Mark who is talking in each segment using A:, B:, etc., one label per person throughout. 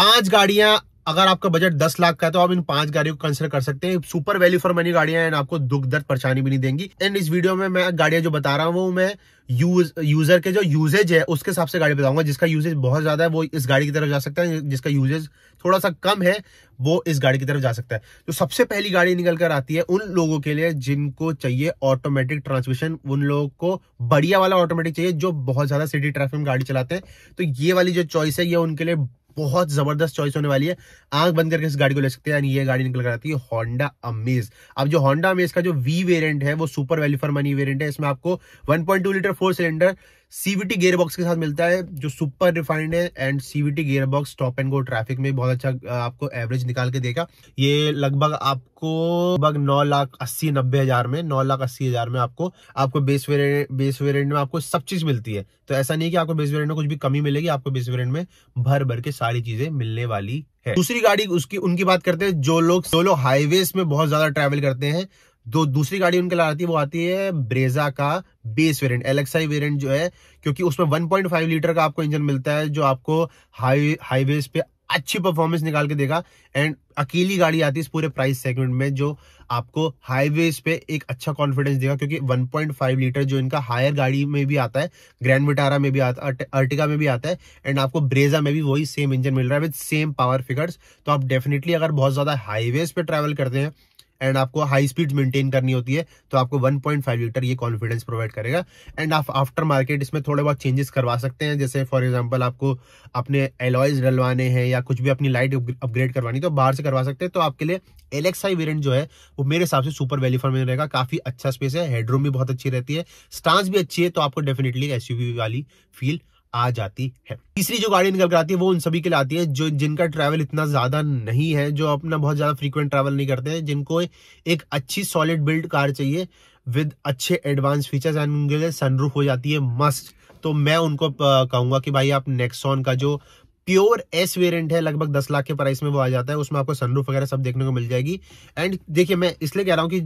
A: पांच गाड़ियां अगर आपका बजट दस लाख का है तो आप इन पांच गाड़ियों को कंसिडर कर सकते हैं सुपर वैल्यू फॉर मनी गाड़ियां एंड आपको दुख दर्द परेशानी भी नहीं देंगी एंड इस वीडियो में मैं गाड़ियां जो बता रहा हूँ मैं यूज यूजर के जो यूजेज है उसके हिसाब से गाड़ी बताऊंगा जिसका यूजेज बहुत ज्यादा है वो इस गाड़ी की तरफ जा सकता है जिसका यूजेज थोड़ा सा कम है वो इस गाड़ी की तरफ जा सकता है तो सबसे पहली गाड़ी निकल कर आती है उन लोगों के लिए जिनको चाहिए ऑटोमेटिक ट्रांसमिशन उन लोगों को बढ़िया वाला ऑटोमेटिक चाहिए जो बहुत ज्यादा सिटी ट्रैफिक में गाड़ी चलाते हैं तो ये वाली जो चॉइस है ये उनके लिए बहुत जबरदस्त चॉइस होने वाली है आंख बंद करके इस गाड़ी को ले सकते हैं ये गाड़ी निकल कर आती है होंडा अमेज अब जो होंडा अमेज का जो वी वेरियंट है वो super value for money variant है इसमें आपको one litre four cylinder CVT gear box के साथ मिलता है जो सुपर रिफाइंड है and CVT gear box top and go traffic में बहुत अच्छा आपको एवरेज निकाल के देगा ये लगभग आपको लगभग नौ लाख अस्सी नब्बे हजार में नौ लाख अस्सी हजार में आपको आपको बेस वेरियंट बेस वेरियंट में आपको सब चीज मिलती है तो ऐसा नहीं कि आपको बेस वेरियंट में कुछ भी कमी मिलेगी आपको बेस वेरियंट में भर भर के सारी चीजें मिलने वाली है दूसरी गाड़ी उसकी उनकी बात करते हैं जो लोग जो लोग हाईवेज में बहुत ज्यादा ट्रैवल करते हैं दो दूसरी गाड़ी उनके लिए आती है वो आती है ब्रेजा का बेस वेरिएंट एलेक्साई वेरिएंट जो है क्योंकि उसमें 1.5 लीटर का आपको इंजन मिलता है जो आपको हाई हाईवेज पे अच्छी परफॉर्मेंस निकाल के देगा एंड अकेली गाड़ी आती है इस पूरे प्राइस सेगमेंट में जो आपको हाईवेज पे एक अच्छा कॉन्फिडेंस देगा क्योंकि 1.5 लीटर जो इनका हायर गाड़ी में भी आता है ग्रैंड विटारा में भी आता है अर्टिका में भी आता है एंड आपको ब्रेजा में भी वही सेम इंजन मिल रहा है विद सेम पावर फिगर्स तो आप डेफिनेटली अगर बहुत ज़्यादा हाईवेज पे ट्रेवल करते हैं एंड आपको हाई स्पीड मेंटेन करनी होती है तो आपको 1.5 लीटर ये कॉन्फिडेंस प्रोवाइड करेगा एंड आप आफ्टर मार्केट इसमें थोड़े बहुत चेंजेस करवा सकते हैं जैसे फॉर एग्जाम्पल आपको अपने एलॉयज डलवाने हैं या कुछ भी अपनी लाइट अपग्रेड करवानी तो बाहर से करवा सकते हैं तो आपके लिए एलेक्साई वेरियंट जो है वो मेरे हिसाब से सुपर वैल्यू फॉर रहेगा काफी अच्छा स्पेस है हेडरूम भी बहुत अच्छी रहती है स्टांस भी अच्छी है तो आपको डेफिनेटली एस वाली फील आ जाती है तीसरी जो गाड़ी निकल कर आती है वो उन सभी के लिए आती है जो जिनका ट्रैवल इतना ज्यादा नहीं है जो अपना बहुत ज्यादा फ्रीक्वेंट ट्रैवल नहीं करते हैं जिनको एक अच्छी सॉलिड बिल्ड कार चाहिए विद अच्छे एडवांस फीचर्स एंड उनके लिए सनरूफ हो जाती है मस्ट तो मैं उनको कहूंगा कि भाई आप नेक्सॉन का जो प्योर एस वेरिएंट है लगभग दस लाख के प्राइस में वो आ जाता है उसमें आपको सनरूफ वगैरह सब देखने को मिल जाएगी एंड देखिए मैं इसलिए कह रहा हूँ कि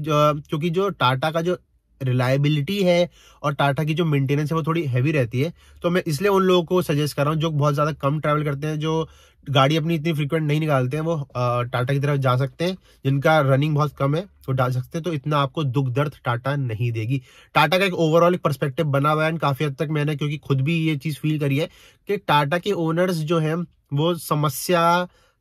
A: क्योंकि जो टाटा का जो रिलायबिलिटी है और टाटा की जो मेंटेनेंस है वो थोड़ी हैवी रहती है तो मैं इसलिए उन लोगों को सजेस्ट कर रहा हूँ जो बहुत ज़्यादा कम ट्रैवल करते हैं जो गाड़ी अपनी इतनी फ्रिक्वेंट नहीं निकालते हैं वो टाटा की तरफ जा सकते हैं जिनका रनिंग बहुत कम है वो डाल सकते हैं तो इतना आपको दुख दर्द टाटा नहीं देगी टाटा का एक ओवरऑल एक परस्पेक्टिव बना हुआ है एंड काफ़ी हद तक मैंने क्योंकि खुद भी ये चीज़ फील करी है कि टाटा के ओनर्स जो हैं वो समस्या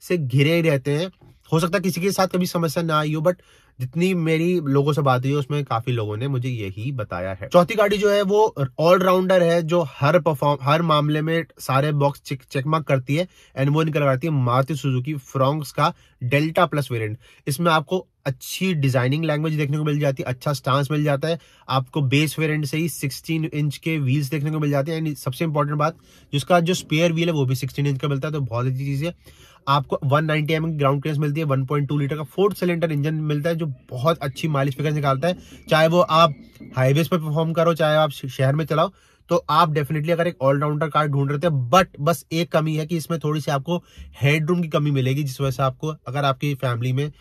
A: से घिरे रहते हैं हो सकता है किसी के साथ कभी समस्या ना आई हो बट जितनी मेरी लोगों से बात हुई उसमें काफी लोगों ने मुझे यही बताया है चौथी गाड़ी जो है वो ऑलराउंडर है जो हर परफॉर्म हर मामले में सारे बॉक्स चेक चेकमार्क करती है एंड वो निकल करती है मारुति सुजुकी फ्रॉन्क्स का डेल्टा प्लस वेरियंट इसमें आपको अच्छी डिजाइनिंग लैंग्वेज देखने को मिल जाती है अच्छा स्टांस मिल जाता है आपको बेस वेरिएंट से ही 16 इंच के व्हील्स देखने को मिल जाते हैं एंड सबसे इंपॉर्टेंट बात जिसका जो स्पेयर व्हील है वो भी 16 इंच का मिलता है तो बहुत अच्छी चीज़ है आपको 190 नाइनटी एम ग्राउंड क्लियरेंस मिलती है 1.2 लीटर का फोर्थ सिलेंडर इंजन मिलता है जो बहुत अच्छी माइलेज फिगर निकालता है चाहे वो आप हाईवेज पर परफॉर्म करो चाहे आप शहर में चलाओ तो आप डेफिनेटली अगर एक ऑलराउंडर कार ढूंढ रहे थे बट बस एक कमी है कि इसमें थोड़ी सी आपको हेडरूम की कमी मिलेगी जिस वजह से आपको अगर आपकी फैमिली में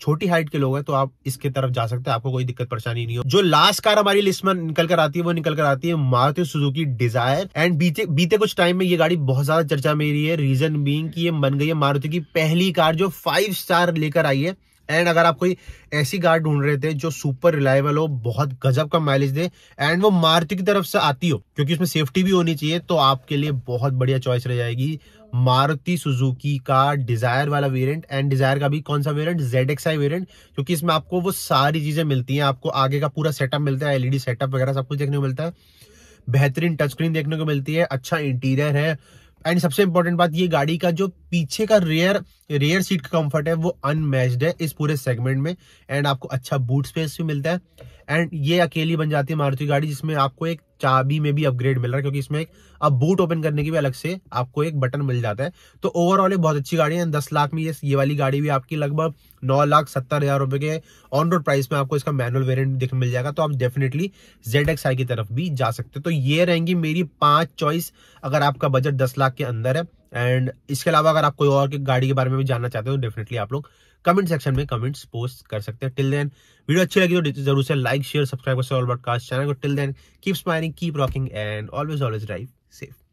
A: छोटी हाइट के लोग हैं तो आप इसके तरफ जा सकते हैं आपको कोई दिक्कत परेशानी नहीं हो जो लास्ट कार हमारी लिस्ट में निकल कर आती है वो निकल कर आती है मारुति सुजुकी डिजायर एंड बीते बीते कुछ टाइम में ये गाड़ी बहुत ज्यादा चर्चा में रही है रीजन बींग की ये बन गई है मारुति की पहली कार जो फाइव स्टार लेकर आई है एंड अगर आप कोई ऐसी कार ढूंढ रहे थे जो सुपर रिलायबल हो बहुत गजब का माइलेज दे एंड वो मारुति की तरफ से आती हो क्योंकि उसमें सेफ्टी भी होनी चाहिए तो आपके लिए बहुत बढ़िया चॉइस रह जाएगी मारुति सुजुकी का डिजायर वाला वेरिएंट एंड डिजायर का भी कौन सा variant Z X I variant क्योंकि इसमें आपको वो सारी चीजें मिलती हैं आपको आगे का पूरा सेटअप मिलता है एलईडी सेटअप e वगैरह सब कुछ देखने को मिलता है बेहतरीन टच स्क्रीन देखने को मिलती है अच्छा इंटीरियर है एंड सबसे इंपॉर्टेंट बात ये गाड़ी का जो पीछे का रेयर रेयर सीट का कंफर्ट है वो अनमैच्ड है इस पूरे सेगमेंट में एंड आपको अच्छा बूट स्पेस भी मिलता है एंड ये अकेली बन जाती है मारुति गाड़ी जिसमें आपको एक चाबी में भी अपग्रेड मिल रहा है क्योंकि इसमें एक अब बूट ओपन करने की भी अलग से आपको एक बटन मिल जाता है तो ओवरऑल ये बहुत अच्छी गाड़ी है दस लाख में ये ये वाली गाड़ी भी आपकी लगभग नौ लाख सत्तर हजार रुपए के ऑन रोड प्राइस में आपको इसका मैनुअल वेरियंट दिख मिल जाएगा तो आप डेफिनेटली जेड एक्स आई की तरफ भी जा सकते हो तो ये रहेंगी मेरी पांच चॉइस अगर आपका बजट दस लाख के अंदर है एंड इसके अलावा अगर आप कोई और की गाड़ी के बारे में भी जानना चाहते हो डेफिनेटली तो आप लोग कमेंट सेक्शन में कमेंट्स पोस्ट कर सकते हैं टिल देन वीडियो अच्छी लगी तो जरूर से लाइक शेयर सब्सक्राइब कर ऑल ब्रॉडकास्ट चैनल को till then keep smiling keep rocking and always always drive safe